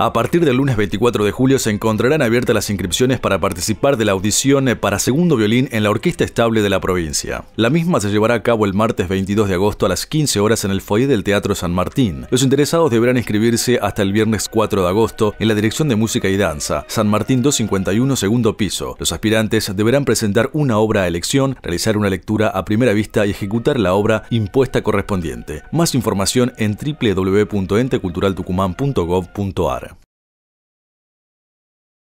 A partir del lunes 24 de julio se encontrarán abiertas las inscripciones para participar de la audición eh, para segundo violín en la Orquesta Estable de la provincia. La misma se llevará a cabo el martes 22 de agosto a las 15 horas en el foyer del Teatro San Martín. Los interesados deberán inscribirse hasta el viernes 4 de agosto en la Dirección de Música y Danza, San Martín 251, segundo piso. Los aspirantes deberán presentar una obra a elección, realizar una lectura a primera vista y ejecutar la obra impuesta correspondiente. Más información en www.enteculturaltucumán.gov.ar.